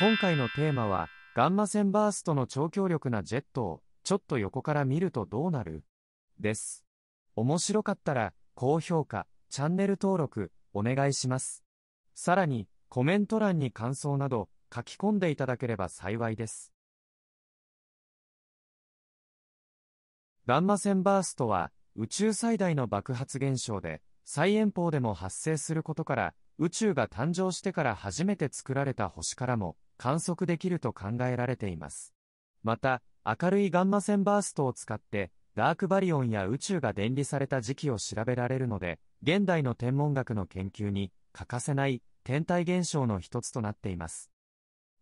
今回のテーマは、ガンマ線バーストの超強力なジェットを、ちょっと横から見るとどうなるです。面白かったら、高評価、チャンネル登録、お願いします。さらに、コメント欄に感想など、書き込んでいただければ幸いです。ガンマ線バーストは、宇宙最大の爆発現象で、最遠方でも発生することから、宇宙が誕生してから初めて作られた星からも、観測できると考えられています。また、明るいガンマ線バーストを使って、ダークバリオンや宇宙が電離された時期を調べられるので、現代の天文学の研究に欠かせない天体現象の一つとなっています。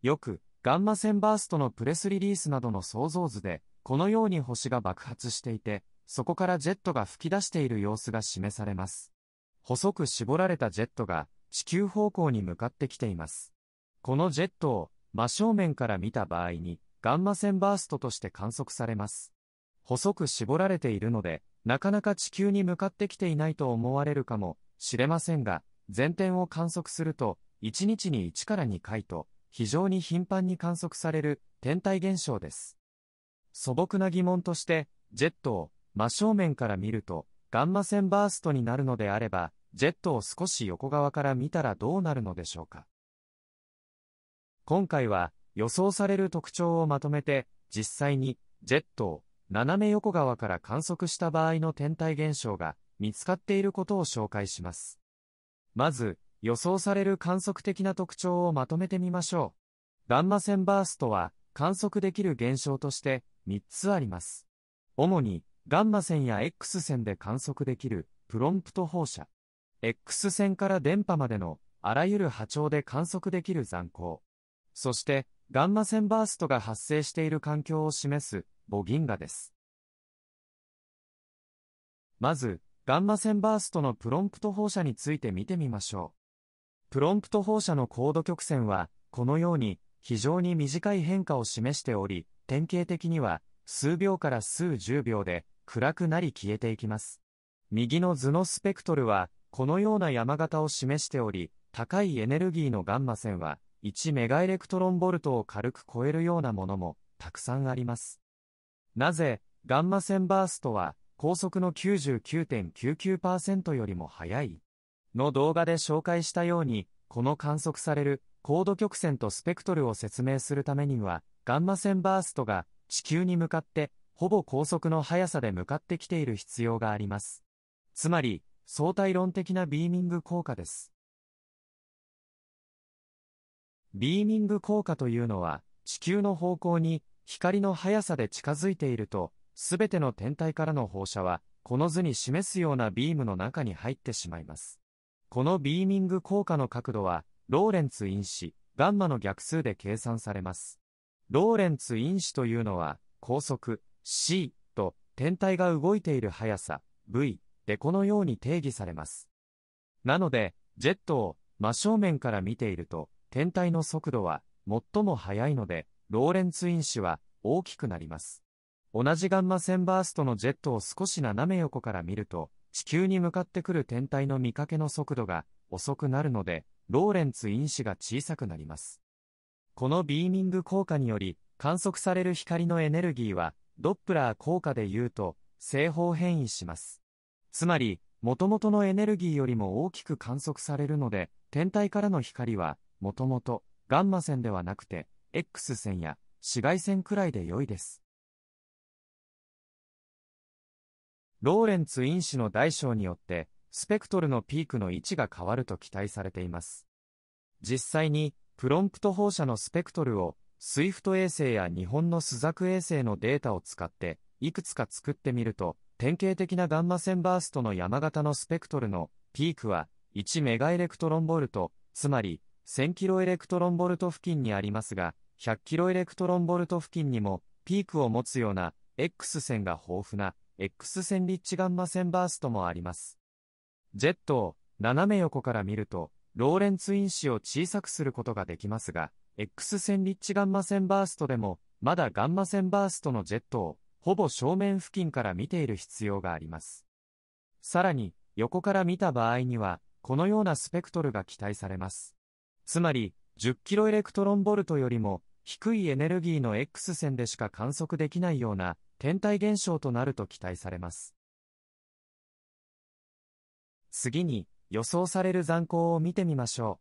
よく、ガンマ線バーストのプレスリリースなどの想像図で、このように星が爆発していて、そこからジェットが吹き出している様子が示されます。細く絞られたジェットが地球方向に向かってきています。このジェットを真正面から見た場合に、ガンマ線バーストとして観測されます。細く絞られているので、なかなか地球に向かってきていないと思われるかもしれませんが、前点を観測すると、1日に1から2回と、非常に頻繁に観測される天体現象です。素朴な疑問として、ジェットを真正面から見ると、ガンマ線バーストになるのであれば、ジェットを少し横側から見たらどうなるのでしょうか。今回は予想される特徴をまとめて、実際にジェットを斜め横側から観測した場合の天体現象が見つかっていることを紹介します。まず、予想される観測的な特徴をまとめてみましょう。ガンマ線バーストは観測できる現象として3つあります。主にガンマ線や X 線で観測できるプロンプト放射。X 線から電波までのあらゆる波長で観測できる残光。そして、ガンマ線バーストが発生している環境を示す母銀河です。まず、ガンマ線バーストのプロンプト放射について見てみましょう。プロンプト放射の高度曲線は、このように非常に短い変化を示しており、典型的には数秒から数十秒で暗くなり消えていきます。右の図のスペクトルは、このような山形を示しており、高いエネルギーのガンマ線は、1メガエレクトロンボルトを軽く超えるようなものもたくさんあります。なぜ、ガンマ線バーストは高速の99.99%よりも速いの動画で紹介したように、この観測される高度曲線とスペクトルを説明するためには、ガンマ線バーストが地球に向かってほぼ高速の速さで向かってきている必要があります。つまり、相対論的なビーミング効果です。ビーミング効果というのは、地球の方向に光の速さで近づいていると、すべての天体からの放射は、この図に示すようなビームの中に入ってしまいます。このビーミング効果の角度は、ローレンツ因子、ガンマの逆数で計算されます。ローレンツ因子というのは、高速 c と天体が動いている速さ v でこのように定義されます。なので、ジェットを真正面から見ていると、天体の速度は最も速いので、ローレンツ因子は大きくなります。同じガンマ線バーストのジェットを少し斜め横から見ると、地球に向かってくる天体の見かけの速度が遅くなるので、ローレンツ因子が小さくなります。このビーミング効果により、観測される光のエネルギーは、ドップラー効果で言うと、正方変異します。つまり、元々のエネルギーよりも大きく観測されるので、天体からの光はもともと、ガンマ線ではなくて、X 線や紫外線くらいで良いです。ローレンツ因子の大小によって、スペクトルのピークの位置が変わると期待されています。実際に、プロンプト放射のスペクトルを、スイフト衛星や日本のスザク衛星のデータを使って、いくつか作ってみると、典型的なガンマ線バーストの山形のスペクトルのピークは1メガエレクトロンボルト、つまり1000キロエレクトロンボルト付近にありますが、100キロエレクトロンボルト付近にも、ピークを持つような、X 線が豊富な、X 線リッチガンマ線バーストもあります。ジェットを、斜め横から見ると、ローレンツ因子を小さくすることができますが、X 線リッチガンマ線バーストでも、まだガンマ線バーストのジェットを、ほぼ正面付近から見ている必要があります。さらに、横から見た場合には、このようなスペクトルが期待されます。つまり、10キロエレクトロンボルトよりも、低いエネルギーの X 線でしか観測できないような天体現象となると期待されます。次に予想される残光を見てみましょ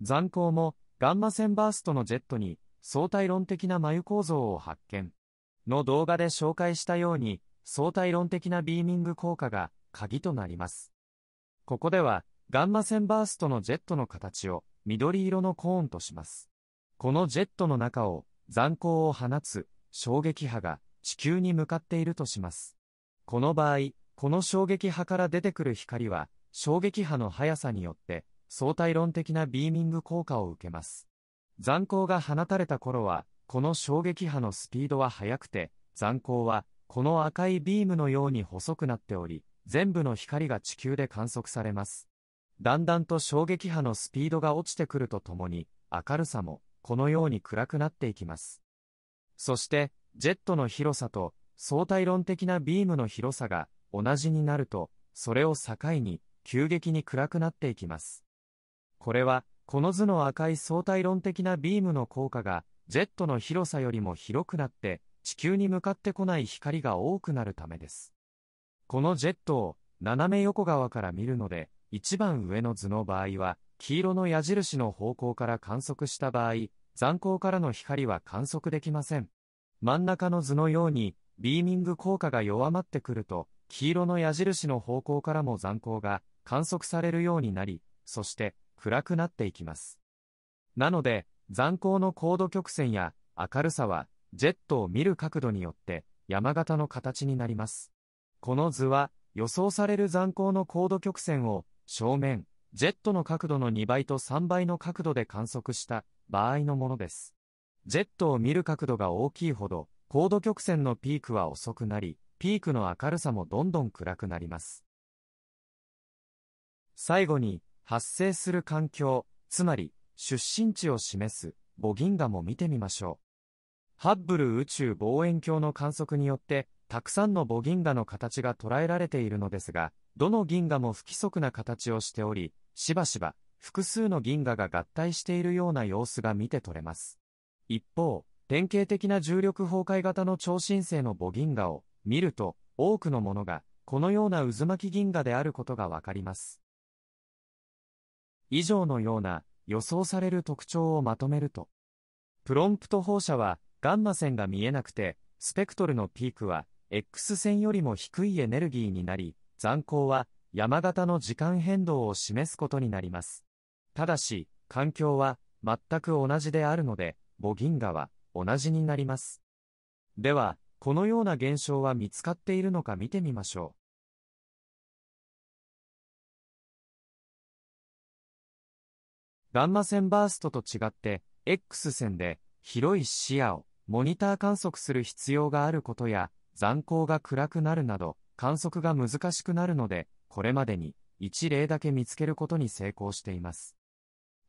う。残光もガンマ線バーストのジェットに相対論的な眉構造を発見の動画で紹介したように相対論的なビーミング効果が鍵となります。ここではガンマ線バーストのジェットの形を緑色のコーンとします。このジェットの中を残光を放つ衝撃波が地球に向かっているとします。この場合、この衝撃波から出てくる光は衝撃波の速さによって相対論的なビーミング効果を受けます。残光が放たれた頃は、この衝撃波のスピードは速くて、残光はこの赤いビームのように細くなっており、全部の光が地球で観測されます。だんだんと衝撃波のスピードが落ちてくるとともに、明るさも、このように暗くなっていきます。そして、ジェットの広さと、相対論的なビームの広さが、同じになると、それを境に、急激に暗くなっていきます。これは、この図の赤い相対論的なビームの効果が、ジェットの広さよりも広くなって、地球に向かってこない光が多くなるためです。このジェットを、斜め横側から見るので、一番上の図の場合は、黄色の矢印の方向から観測した場合、残光からの光は観測できません。真ん中の図のように、ビーミング効果が弱まってくると、黄色の矢印の方向からも残光が観測されるようになり、そして暗くなっていきます。なので、残光の高度曲線や明るさは、ジェットを見る角度によって山形の形になります。この図は、予想される残光の高度曲線を正面、ジェットの角度の2倍と3倍の角度で観測した場合のものです。ジェットを見る角度が大きいほど、高度曲線のピークは遅くなり、ピークの明るさもどんどん暗くなります。最後に、発生する環境、つまり、出身地を示す、母銀河も見てみましょう。ハッブル宇宙望遠鏡の観測によって、たくさんの母銀河の形が捉えられているのですが、どの銀河も不規則な形をしており、しばしば複数の銀河が合体しているような様子が見て取れます。一方、典型的な重力崩壊型の超新星の母銀河を見ると、多くのものがこのような渦巻き銀河であることがわかります。以上のような予想される特徴をまとめると、プロンプト放射はガンマ線が見えなくて、スペクトルのピークは X 線よりも低いエネルギーになり、残光は山形の時間変動を示すことになります。ただし、環境は全く同じであるので、母銀河は同じになります。では、このような現象は見つかっているのか見てみましょう。ガンマ線バーストと違って、X 線で広い視野をモニター観測する必要があることや、残光が暗くなるなど、観測が難しくなるので、これまでに1例だけ見つけることに成功しています。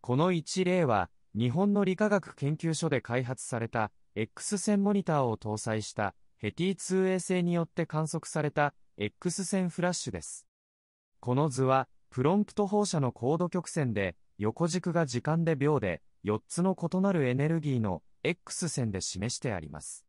この1例は、日本の理化学研究所で開発された X 線モニターを搭載したヘティ2衛星によって観測された X 線フラッシュです。この図は、プロンプト放射の高度曲線で、横軸が時間で秒で、4つの異なるエネルギーの X 線で示してあります。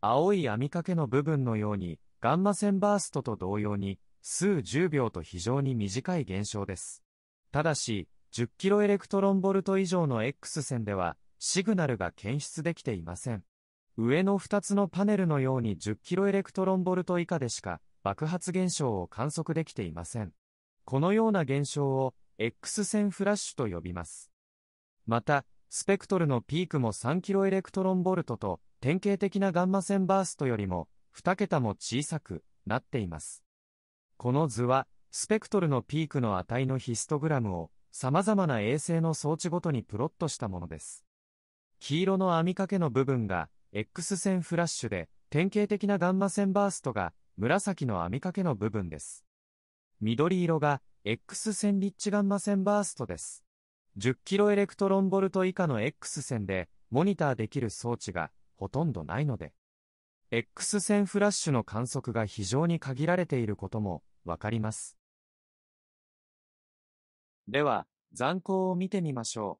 青い網掛けの部分のように、ガンマ線バーストと同様に、数10秒と非常に短い現象です。ただし、10キロエレクトロンボルト以上の X 線では、シグナルが検出できていません。上の2つのパネルのように10キロエレクトロンボルト以下でしか爆発現象を観測できていません。このような現象を X 線フラッシュと呼びます。また、スペクトルのピークも3キロエレクトロンボルトと典型的なガンマ線バーストよりも2桁も小さくなっています。この図は、スペクトルのピークの値のヒストグラムを様々な衛星の装置ごとにプロットしたものです。黄色の網掛けの部分が X 線フラッシュで典型的なガンマ線バーストが紫の網掛けの部分です。緑色が X 線リッチガンマ線バーストです。10キロエレクトロンボルト以下の X 線でモニターできる装置がほとんどないので、X 線フラッシュの観測が非常に限られていることもわかります。では、残光を見てみましょ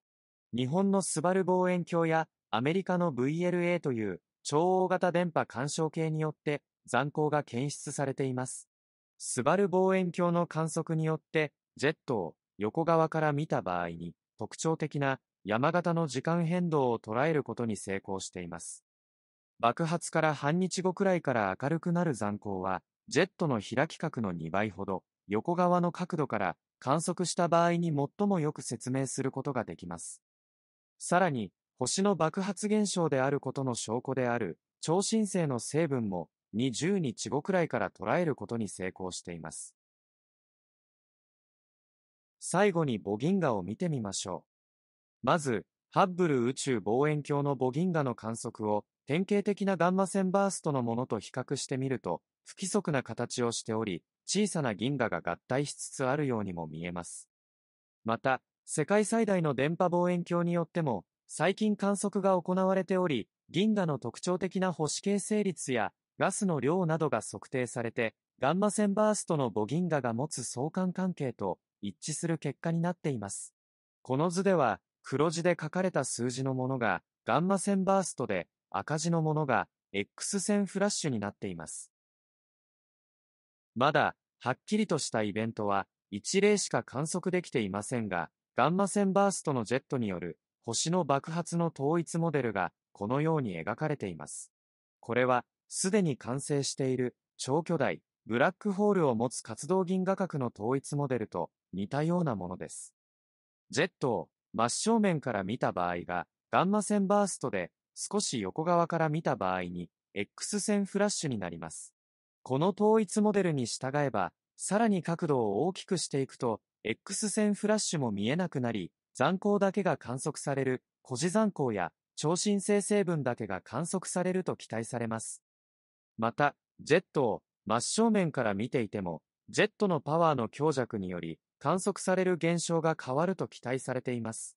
う。日本のスバル望遠鏡やアメリカの VLA という超大型電波干渉計によって残光が検出されています。スバル望遠鏡の観測によって、ジェットを横側から見た場合に特徴的な山形の時間変動を捉えることに成功しています。爆発から半日後くらいから明るくなる残光は、ジェットの開き角の2倍ほど、横側の角度から観測した場合に最もよく説明することができます。さらに、星の爆発現象であることの証拠である、超新星の成分も20日後くらいから捉えることに成功しています。最後に母銀河を見てみましょう。まず、ハッブル宇宙望遠鏡のボギンガの観測を典型的なガンマ線バーストのものと比較してみると、不規則な形をしており、小さな銀河が合体しつつあるようにも見えます。また、世界最大の電波望遠鏡によっても、最近観測が行われており、銀河の特徴的な星形成率やガスの量などが測定されて、ガンマ線バーストの母銀河が持つ相関関係と一致する結果になっています。この図では、黒字で書かれた数字のものがガンマ線バーストで赤字のものが X 線フラッシュになっています。まだ、はっきりとしたイベントは一例しか観測できていませんが、ガンマ線バーストのジェットによる星の爆発の統一モデルがこのように描かれています。これは、すでに完成している超巨大ブラックホールを持つ活動銀河核の統一モデルと似たようなものです。ジェットを真正面から見た場合が、ガンマ線バーストで、少し横側から見た場合に、X 線フラッシュになります。この統一モデルに従えば、さらに角度を大きくしていくと、X 線フラッシュも見えなくなり、残光だけが観測される、孤児残光や、超新星成分だけが観測されると期待されます。また、ジェットを真正面から見ていても、ジェットのパワーの強弱により、観測される現象が変わると期待されています。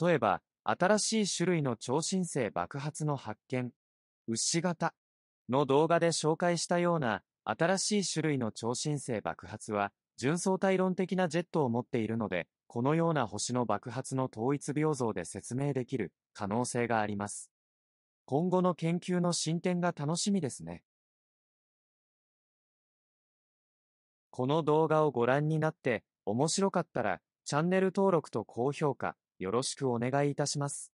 例えば、新しい種類の超新星爆発の発見、牛型の動画で紹介したような新しい種類の超新星爆発は、純相対論的なジェットを持っているので、このような星の爆発の統一病像で説明できる可能性があります。今後の研究の進展が楽しみですね。この動画をご覧になって面白かったらチャンネル登録と高評価よろしくお願いいたします。